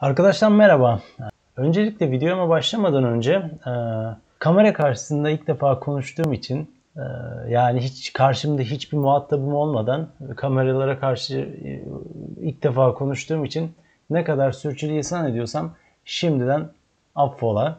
Arkadaşlar merhaba. Öncelikle videoma başlamadan önce e, kamera karşısında ilk defa konuştuğum için e, yani hiç karşımda hiçbir muhatabım olmadan kameralara karşı e, ilk defa konuştuğum için ne kadar sürçülisan ediyorsam şimdiden affola.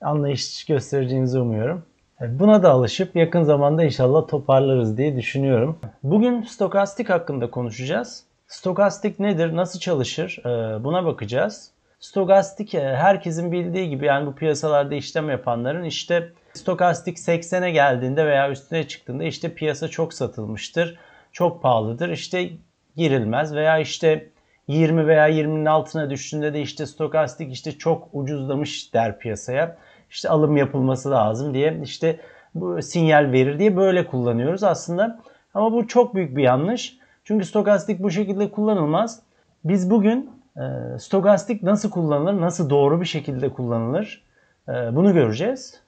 Anlayış göstereceğinizi umuyorum. E, buna da alışıp yakın zamanda inşallah toparlarız diye düşünüyorum. Bugün stokastik hakkında konuşacağız. Stokastik nedir? Nasıl çalışır? Ee, buna bakacağız. Stokastik e, herkesin bildiği gibi yani bu piyasalarda işlem yapanların işte stokastik 80'e geldiğinde veya üstüne çıktığında işte piyasa çok satılmıştır. Çok pahalıdır. İşte girilmez veya işte 20 veya 20'nin altına düştüğünde de işte stokastik işte çok ucuzlamış der piyasaya. İşte alım yapılması lazım diye işte bu sinyal verir diye böyle kullanıyoruz aslında. Ama bu çok büyük bir yanlış. Çünkü stokastik bu şekilde kullanılmaz. Biz bugün e, stokastik nasıl kullanılır, nasıl doğru bir şekilde kullanılır e, bunu göreceğiz.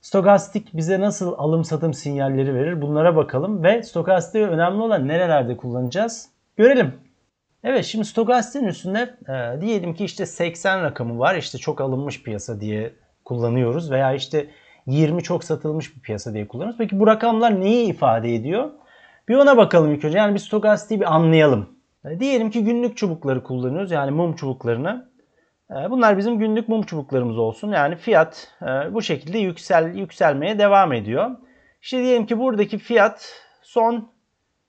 Stokastik bize nasıl alım satım sinyalleri verir bunlara bakalım ve stokastiği önemli olan nerelerde kullanacağız görelim. Evet şimdi stokastiğin üstünde e, diyelim ki işte 80 rakamı var işte çok alınmış piyasa diye kullanıyoruz veya işte 20 çok satılmış bir piyasa diye kullanıyoruz. Peki bu rakamlar neyi ifade ediyor? Bir ona bakalım ilk önce. Yani bir stokastiği bir anlayalım. Diyelim ki günlük çubukları kullanıyoruz. Yani mum çubuklarını. Ee, bunlar bizim günlük mum çubuklarımız olsun. Yani fiyat e, bu şekilde yüksel, yükselmeye devam ediyor. İşte diyelim ki buradaki fiyat son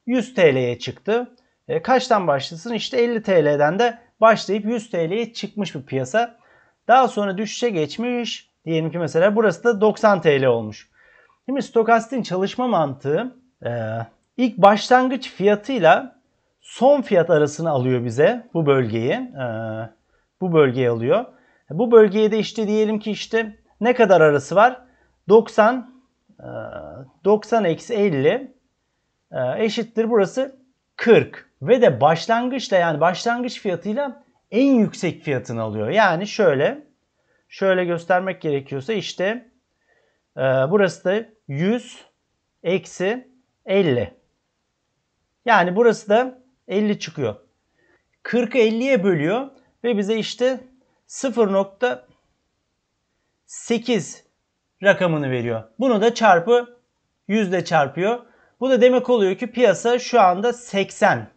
100 TL'ye çıktı. E, kaçtan başlasın? İşte 50 TL'den de başlayıp 100 TL'ye çıkmış bir piyasa. Daha sonra düşüşe geçmiş. Diyelim ki mesela burası da 90 TL olmuş. Şimdi stokastin çalışma mantığı e, İlk başlangıç fiyatıyla son fiyat arasını alıyor bize bu bölgeyi. Ee, bu bölgeyi alıyor. Bu bölgeye de işte diyelim ki işte ne kadar arası var? 90 90 e, eksi 50 e, eşittir burası 40 ve de başlangıçla yani başlangıç fiyatıyla en yüksek fiyatını alıyor. Yani şöyle şöyle göstermek gerekiyorsa işte e, burası da 100 eksi 50. Yani burası da 50 çıkıyor. 40'ı 50'ye bölüyor ve bize işte 0.8 rakamını veriyor. Bunu da çarpı 100 ile çarpıyor. Bu da demek oluyor ki piyasa şu anda 80.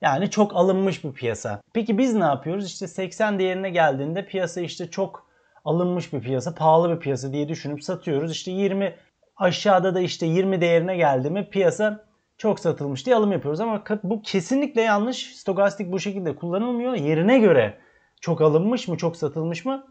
Yani çok alınmış bir piyasa. Peki biz ne yapıyoruz? İşte 80 değerine geldiğinde piyasa işte çok alınmış bir piyasa, pahalı bir piyasa diye düşünüp satıyoruz. İşte 20 aşağıda da işte 20 değerine geldi mi piyasa çok satılmış diye alım yapıyoruz ama bu kesinlikle yanlış. Stokastik bu şekilde kullanılmıyor. Yerine göre çok alınmış mı, çok satılmış mı?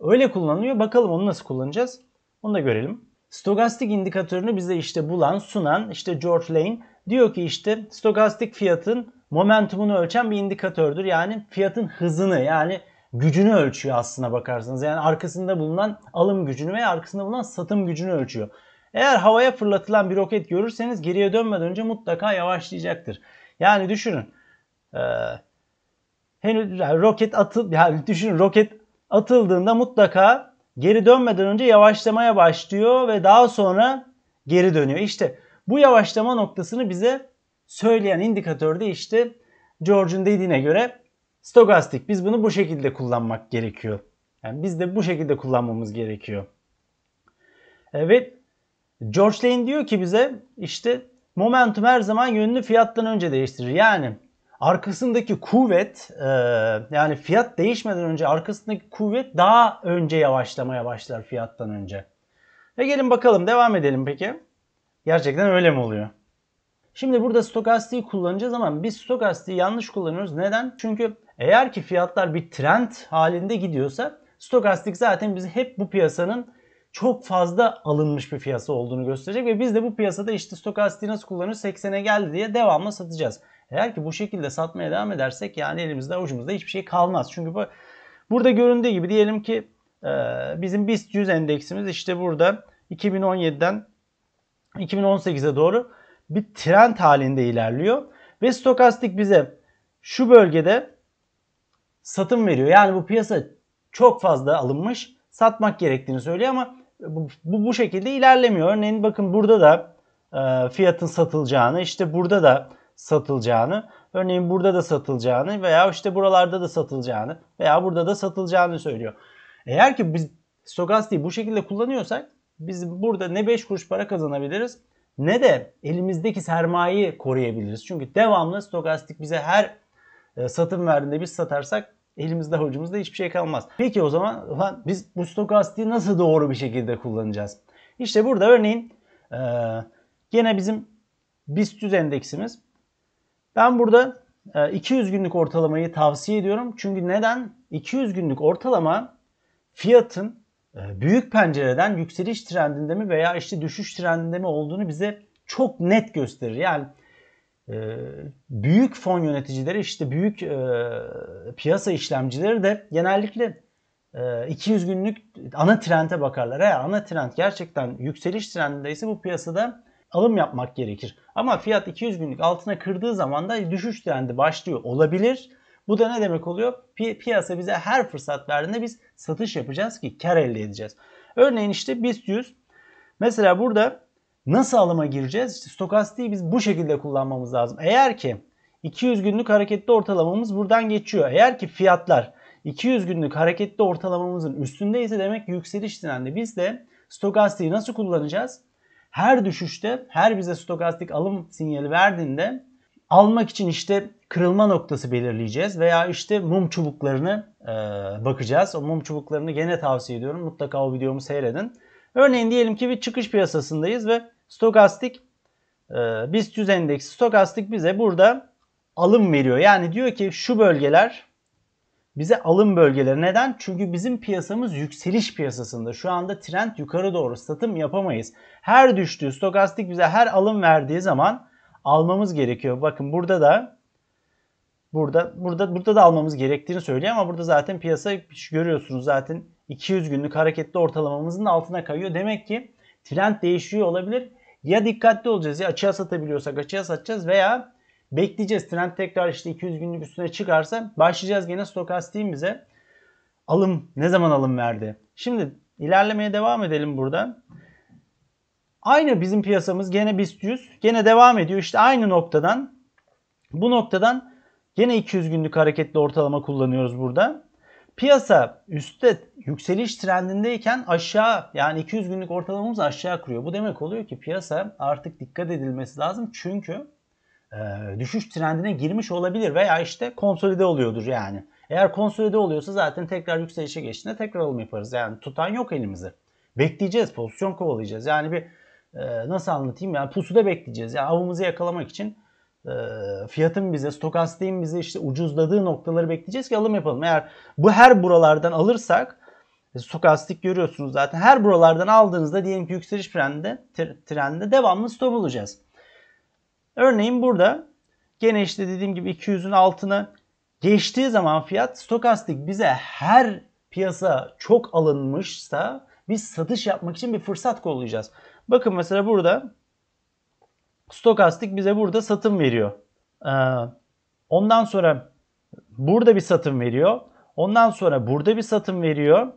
Öyle kullanılıyor. Bakalım onu nasıl kullanacağız? Onu da görelim. Stokastik indikatörünü bize işte bulan, sunan işte George Lane diyor ki işte stokastik fiyatın momentumunu ölçen bir indikatördür. Yani fiyatın hızını yani gücünü ölçüyor aslına bakarsanız. Yani arkasında bulunan alım gücünü veya arkasında bulunan satım gücünü ölçüyor. Eğer havaya fırlatılan bir roket görürseniz geriye dönmeden önce mutlaka yavaşlayacaktır. Yani düşünün. E, henüz yani roket atıl yani düşünün roket atıldığında mutlaka geri dönmeden önce yavaşlamaya başlıyor ve daha sonra geri dönüyor. İşte bu yavaşlama noktasını bize söyleyen indikatör de işte George'un dediğine göre stokastik. Biz bunu bu şekilde kullanmak gerekiyor. Yani biz de bu şekilde kullanmamız gerekiyor. evet, George Lane diyor ki bize işte momentum her zaman yönünü fiyattan önce değiştirir. Yani arkasındaki kuvvet e, yani fiyat değişmeden önce arkasındaki kuvvet daha önce yavaşlamaya başlar fiyattan önce. Ve gelin bakalım devam edelim peki. Gerçekten öyle mi oluyor? Şimdi burada stokastiği kullanacağız ama biz stokastiği yanlış kullanıyoruz. Neden? Çünkü eğer ki fiyatlar bir trend halinde gidiyorsa stokastik zaten bizi hep bu piyasanın çok fazla alınmış bir piyasa olduğunu gösterecek ve biz de bu piyasada işte stokastiği nasıl kullanır 80'e geldi diye devamlı satacağız. Eğer ki bu şekilde satmaya devam edersek yani elimizde avucumuzda hiçbir şey kalmaz. Çünkü bu, burada göründüğü gibi diyelim ki e, bizim BIST 100 endeksimiz işte burada 2017'den 2018'e doğru bir trend halinde ilerliyor. Ve stokastik bize şu bölgede satım veriyor. Yani bu piyasa çok fazla alınmış satmak gerektiğini söylüyor ama bu, bu şekilde ilerlemiyor. Örneğin bakın burada da e, fiyatın satılacağını, işte burada da satılacağını, örneğin burada da satılacağını veya işte buralarda da satılacağını veya burada da satılacağını söylüyor. Eğer ki biz stokastiği bu şekilde kullanıyorsak biz burada ne 5 kuruş para kazanabiliriz ne de elimizdeki sermayeyi koruyabiliriz. Çünkü devamlı stokastik bize her e, satın verdiğinde biz satarsak elimizde avucumuzda hiçbir şey kalmaz. Peki o zaman lan biz bu stokastiği nasıl doğru bir şekilde kullanacağız? İşte burada örneğin e, gene bizim BIST endeksimiz. Ben burada 200 e, günlük ortalamayı tavsiye ediyorum. Çünkü neden? 200 günlük ortalama fiyatın e, büyük pencereden yükseliş trendinde mi veya işte düşüş trendinde mi olduğunu bize çok net gösterir. Yani ee, büyük fon yöneticileri işte büyük e, piyasa işlemcileri de genellikle 200 e, günlük ana trende bakarlar. Eğer ana trend gerçekten yükseliş trendindeyse bu piyasada alım yapmak gerekir. Ama fiyat 200 günlük altına kırdığı zaman da düşüş trendi başlıyor olabilir. Bu da ne demek oluyor? Pi- piyasa bize her fırsat verdiğinde biz satış yapacağız ki kar elde edeceğiz. Örneğin işte BIST 100 mesela burada Nasıl alıma gireceğiz? İşte stokastiği biz bu şekilde kullanmamız lazım. Eğer ki 200 günlük hareketli ortalamamız buradan geçiyor. Eğer ki fiyatlar 200 günlük hareketli ortalamamızın üstündeyse demek yükseliş sinyali. Biz de stokastiği nasıl kullanacağız? Her düşüşte, her bize stokastik alım sinyali verdiğinde almak için işte kırılma noktası belirleyeceğiz veya işte mum çubuklarını e, bakacağız. O mum çubuklarını gene tavsiye ediyorum. Mutlaka o videomu seyredin. Örneğin diyelim ki bir çıkış piyasasındayız ve Stokastik e, BIST 100 endeksi stokastik bize burada alım veriyor. Yani diyor ki şu bölgeler bize alım bölgeleri. Neden? Çünkü bizim piyasamız yükseliş piyasasında. Şu anda trend yukarı doğru satım yapamayız. Her düştüğü stokastik bize her alım verdiği zaman almamız gerekiyor. Bakın burada da burada burada burada da almamız gerektiğini söylüyor ama burada zaten piyasa görüyorsunuz zaten 200 günlük hareketli ortalamamızın altına kayıyor. Demek ki trend değişiyor olabilir. Ya dikkatli olacağız ya açığa satabiliyorsak açığa satacağız veya bekleyeceğiz. Trend tekrar işte 200 günlük üstüne çıkarsa başlayacağız gene stokastiğimize. Alım ne zaman alım verdi? Şimdi ilerlemeye devam edelim burada. Aynı bizim piyasamız gene BIST 100 gene devam ediyor. İşte aynı noktadan bu noktadan gene 200 günlük hareketli ortalama kullanıyoruz burada. Piyasa üstte yükseliş trendindeyken aşağı yani 200 günlük ortalamamız aşağı kuruyor. Bu demek oluyor ki piyasa artık dikkat edilmesi lazım çünkü e, düşüş trendine girmiş olabilir veya işte konsolide oluyordur yani. Eğer konsolide oluyorsa zaten tekrar yükselişe geçtiğinde tekrar alım yaparız. Yani tutan yok elimizi. Bekleyeceğiz, pozisyon kovalayacağız. Yani bir e, nasıl anlatayım yani pusuda bekleyeceğiz. Yani avımızı yakalamak için ee, fiyatın bize, stokastiğin bize işte ucuzladığı noktaları bekleyeceğiz ki alım yapalım. Eğer bu her buralardan alırsak e, stokastik görüyorsunuz zaten. Her buralardan aldığınızda diyelim ki yükseliş trendinde, trende devamlı stop olacağız. Örneğin burada gene işte dediğim gibi 200'ün altına geçtiği zaman fiyat stokastik bize her piyasa çok alınmışsa biz satış yapmak için bir fırsat kollayacağız. Bakın mesela burada Stokastik bize burada satım ee, veriyor. ondan sonra burada bir satım veriyor. Ondan sonra burada bir satım veriyor.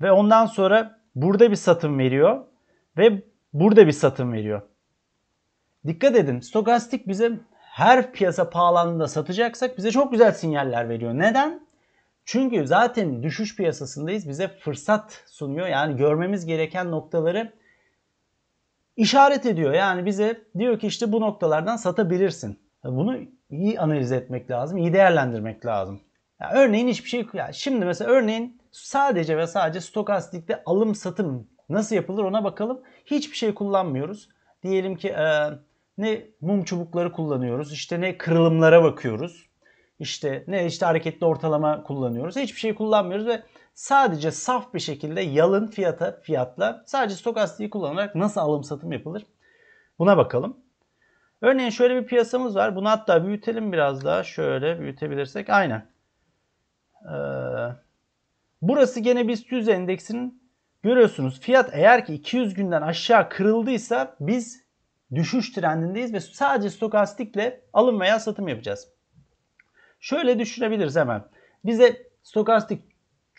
Ve ondan sonra burada bir satım veriyor. Ve burada bir satım veriyor. Dikkat edin stokastik bize her piyasa pahalandığında satacaksak bize çok güzel sinyaller veriyor. Neden? Çünkü zaten düşüş piyasasındayız. Bize fırsat sunuyor. Yani görmemiz gereken noktaları işaret ediyor. Yani bize diyor ki işte bu noktalardan satabilirsin. Bunu iyi analiz etmek lazım, iyi değerlendirmek lazım. Yani örneğin hiçbir şey yani şimdi mesela örneğin sadece ve sadece stokastikte alım satım nasıl yapılır ona bakalım. Hiçbir şey kullanmıyoruz. Diyelim ki e, ne mum çubukları kullanıyoruz, işte ne kırılımlara bakıyoruz. İşte ne işte hareketli ortalama kullanıyoruz. Hiçbir şey kullanmıyoruz ve sadece saf bir şekilde yalın fiyata fiyatla sadece stokastiği kullanarak nasıl alım satım yapılır? Buna bakalım. Örneğin şöyle bir piyasamız var. Bunu hatta büyütelim biraz daha. Şöyle büyütebilirsek. Aynen. Ee, burası gene BIST 100 endeksinin görüyorsunuz. Fiyat eğer ki 200 günden aşağı kırıldıysa biz düşüş trendindeyiz ve sadece stokastikle alım veya satım yapacağız. Şöyle düşünebiliriz hemen. Bize stokastik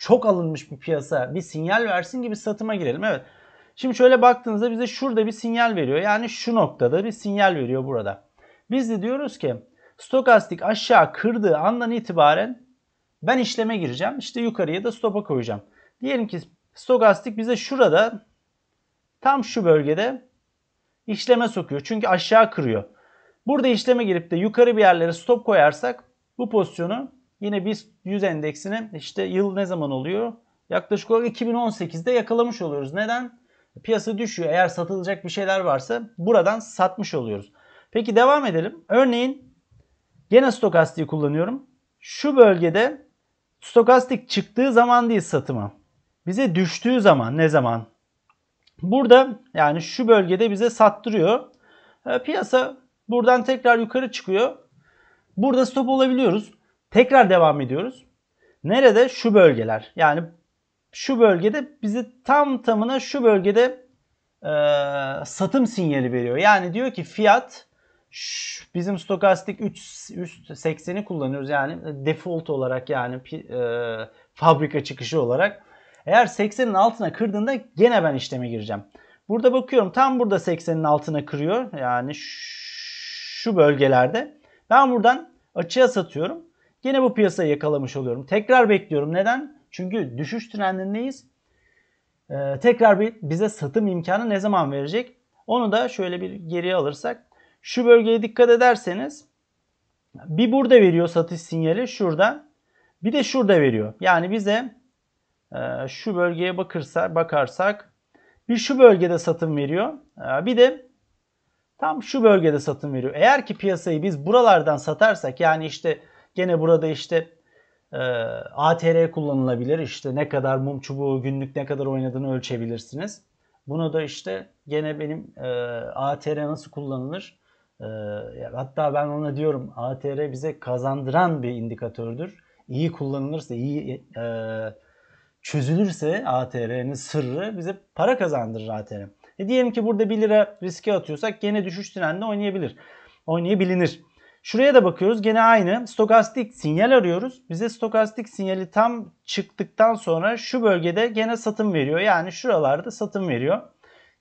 çok alınmış bir piyasa bir sinyal versin gibi satıma girelim. Evet. Şimdi şöyle baktığınızda bize şurada bir sinyal veriyor. Yani şu noktada bir sinyal veriyor burada. Biz de diyoruz ki stokastik aşağı kırdığı andan itibaren ben işleme gireceğim. İşte yukarıya da stopa koyacağım. Diyelim ki stokastik bize şurada tam şu bölgede işleme sokuyor. Çünkü aşağı kırıyor. Burada işleme girip de yukarı bir yerlere stop koyarsak bu pozisyonu Yine biz 100 endeksini işte yıl ne zaman oluyor? Yaklaşık olarak 2018'de yakalamış oluyoruz. Neden? Piyasa düşüyor. Eğer satılacak bir şeyler varsa buradan satmış oluyoruz. Peki devam edelim. Örneğin gene stokastiği kullanıyorum. Şu bölgede stokastik çıktığı zaman değil satıma. Bize düştüğü zaman ne zaman? Burada yani şu bölgede bize sattırıyor. Ee, piyasa buradan tekrar yukarı çıkıyor. Burada stop olabiliyoruz. Tekrar devam ediyoruz. Nerede? Şu bölgeler. Yani şu bölgede bizi tam tamına şu bölgede e, satım sinyali veriyor. Yani diyor ki fiyat şu, bizim stokastik 3 üst 80'i kullanıyoruz. Yani default olarak yani e, fabrika çıkışı olarak. Eğer 80'in altına kırdığında gene ben işleme gireceğim. Burada bakıyorum tam burada 80'in altına kırıyor. Yani şu bölgelerde. Ben buradan açığa satıyorum. Gene bu piyasayı yakalamış oluyorum. Tekrar bekliyorum. Neden? Çünkü düşüş trendindeyiz. Ee, tekrar bir bize satım imkanı ne zaman verecek? Onu da şöyle bir geriye alırsak. Şu bölgeye dikkat ederseniz bir burada veriyor satış sinyali şurada. Bir de şurada veriyor. Yani bize e, şu bölgeye bakırsa, bakarsak bir şu bölgede satım veriyor. E, bir de tam şu bölgede satım veriyor. Eğer ki piyasayı biz buralardan satarsak yani işte Gene burada işte e, ATR kullanılabilir. İşte ne kadar mum çubuğu günlük ne kadar oynadığını ölçebilirsiniz. Bunu da işte gene benim e, ATR nasıl kullanılır? E, hatta ben ona diyorum ATR bize kazandıran bir indikatördür. İyi kullanılırsa, iyi e, çözülürse ATR'nin sırrı bize para kazandırır ATR. E diyelim ki burada 1 lira riske atıyorsak gene düşüş trendinde oynayabilir. Oynayabilinir. Şuraya da bakıyoruz. Gene aynı. Stokastik sinyal arıyoruz. Bize stokastik sinyali tam çıktıktan sonra şu bölgede gene satım veriyor. Yani şuralarda satım veriyor.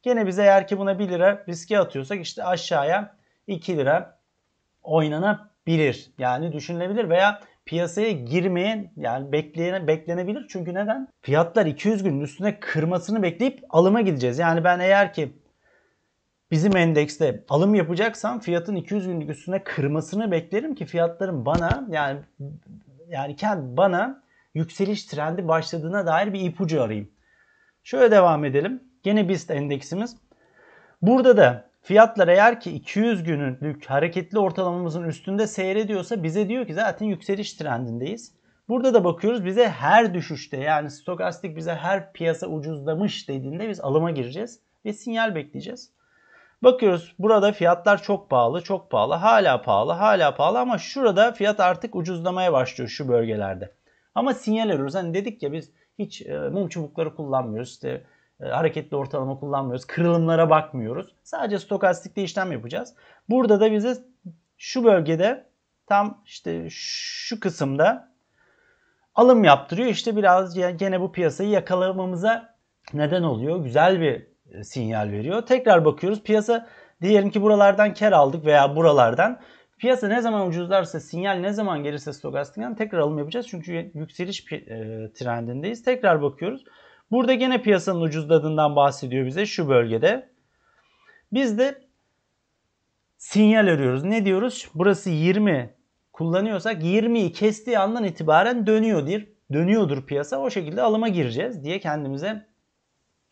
Gene bize eğer ki buna 1 lira riske atıyorsak işte aşağıya 2 lira oynanabilir. Yani düşünülebilir veya piyasaya girmeyen, yani bekleyene, beklenebilir. Çünkü neden? Fiyatlar 200 günün üstüne kırmasını bekleyip alıma gideceğiz. Yani ben eğer ki Bizim endekste alım yapacaksam fiyatın 200 günlük üstüne kırmasını beklerim ki fiyatların bana yani yani kend bana yükseliş trendi başladığına dair bir ipucu arayayım. Şöyle devam edelim. Gene BIST endeksimiz. Burada da fiyatlar eğer ki 200 günlük hareketli ortalamamızın üstünde seyrediyorsa bize diyor ki zaten yükseliş trendindeyiz. Burada da bakıyoruz bize her düşüşte yani stokastik bize her piyasa ucuzlamış dediğinde biz alıma gireceğiz ve sinyal bekleyeceğiz. Bakıyoruz burada fiyatlar çok pahalı, çok pahalı, hala pahalı, hala pahalı ama şurada fiyat artık ucuzlamaya başlıyor şu bölgelerde. Ama sinyal arıyoruz. Hani dedik ya biz hiç e, mum çubukları kullanmıyoruz. işte e, hareketli ortalama kullanmıyoruz. Kırılımlara bakmıyoruz. Sadece stokastikte işlem yapacağız. Burada da bize şu bölgede tam işte şu kısımda alım yaptırıyor. İşte biraz gene bu piyasayı yakalamamıza neden oluyor. Güzel bir e, sinyal veriyor. Tekrar bakıyoruz piyasa diyelim ki buralardan kar aldık veya buralardan. Piyasa ne zaman ucuzlarsa sinyal ne zaman gelirse stokastikten tekrar alım yapacağız. Çünkü yükseliş e, trendindeyiz. Tekrar bakıyoruz. Burada gene piyasanın ucuzladığından bahsediyor bize şu bölgede. Biz de sinyal arıyoruz. Ne diyoruz? Burası 20 kullanıyorsak 20'yi kestiği andan itibaren dönüyor dönüyordur piyasa. O şekilde alıma gireceğiz diye kendimize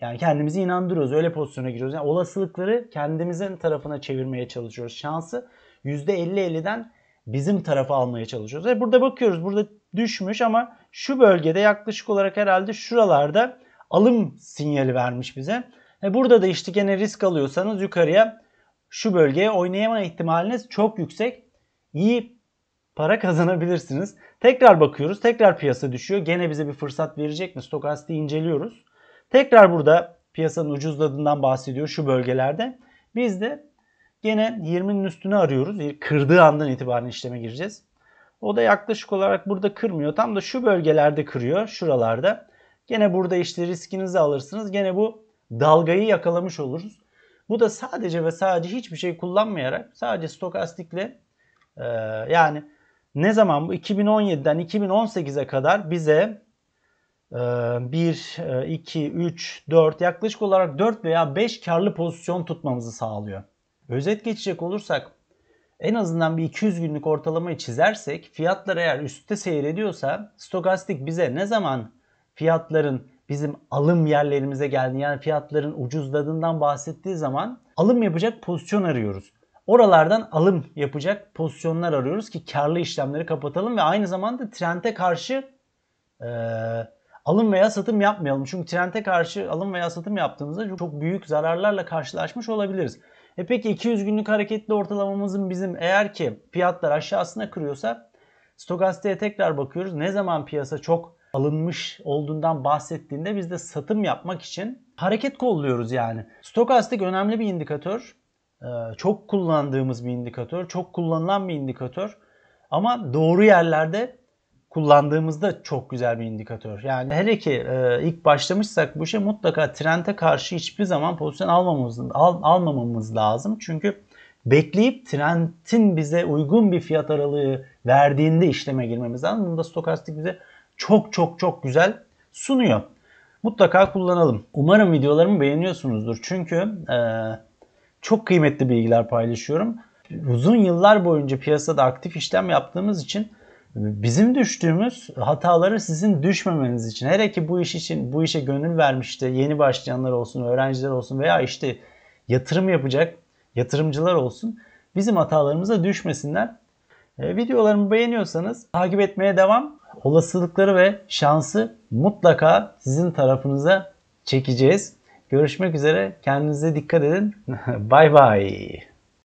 yani kendimizi inandırıyoruz. Öyle pozisyona giriyoruz. Yani olasılıkları kendimizin tarafına çevirmeye çalışıyoruz. Şansı %50-50'den bizim tarafa almaya çalışıyoruz. Yani e, burada bakıyoruz. Burada düşmüş ama şu bölgede yaklaşık olarak herhalde şuralarda alım sinyali vermiş bize. E burada da işte gene risk alıyorsanız yukarıya şu bölgeye oynayama ihtimaliniz çok yüksek. İyi para kazanabilirsiniz. Tekrar bakıyoruz. Tekrar piyasa düşüyor. Gene bize bir fırsat verecek mi? Stokastiği inceliyoruz. Tekrar burada piyasanın ucuzladığından bahsediyor şu bölgelerde. Biz de gene 20'nin üstünü arıyoruz. Kırdığı andan itibaren işleme gireceğiz. O da yaklaşık olarak burada kırmıyor. Tam da şu bölgelerde kırıyor. Şuralarda. Gene burada işte riskinizi alırsınız. Gene bu dalgayı yakalamış oluruz. Bu da sadece ve sadece hiçbir şey kullanmayarak sadece stokastikle e, yani ne zaman bu 2017'den 2018'e kadar bize 1, 2, 3, 4 yaklaşık olarak 4 veya 5 karlı pozisyon tutmamızı sağlıyor. Özet geçecek olursak en azından bir 200 günlük ortalamayı çizersek fiyatlar eğer üstte seyrediyorsa stokastik bize ne zaman fiyatların bizim alım yerlerimize geldi yani fiyatların ucuzladığından bahsettiği zaman alım yapacak pozisyon arıyoruz. Oralardan alım yapacak pozisyonlar arıyoruz ki karlı işlemleri kapatalım ve aynı zamanda trende karşı ee, alım veya satım yapmayalım. Çünkü trende karşı alım veya satım yaptığımızda çok büyük zararlarla karşılaşmış olabiliriz. E peki 200 günlük hareketli ortalamamızın bizim eğer ki fiyatlar aşağısına kırıyorsa stokasteye tekrar bakıyoruz. Ne zaman piyasa çok alınmış olduğundan bahsettiğinde biz de satım yapmak için hareket kolluyoruz yani. Stokastik önemli bir indikatör. Ee, çok kullandığımız bir indikatör. Çok kullanılan bir indikatör. Ama doğru yerlerde kullandığımızda çok güzel bir indikatör. Yani hele ki e, ilk başlamışsak bu şey mutlaka trende karşı hiçbir zaman pozisyon almamamız, al, almamamız lazım. Çünkü bekleyip trendin bize uygun bir fiyat aralığı verdiğinde işleme girmemiz lazım. Bunu da stokastik bize çok çok çok güzel sunuyor. Mutlaka kullanalım. Umarım videolarımı beğeniyorsunuzdur. Çünkü e, çok kıymetli bilgiler paylaşıyorum. Uzun yıllar boyunca piyasada aktif işlem yaptığımız için Bizim düştüğümüz hataları sizin düşmemeniz için. Hele ki bu iş için bu işe gönül vermiş işte yeni başlayanlar olsun, öğrenciler olsun veya işte yatırım yapacak yatırımcılar olsun. Bizim hatalarımıza düşmesinler. E, videolarımı beğeniyorsanız takip etmeye devam. Olasılıkları ve şansı mutlaka sizin tarafınıza çekeceğiz. Görüşmek üzere. Kendinize dikkat edin. Bye bye.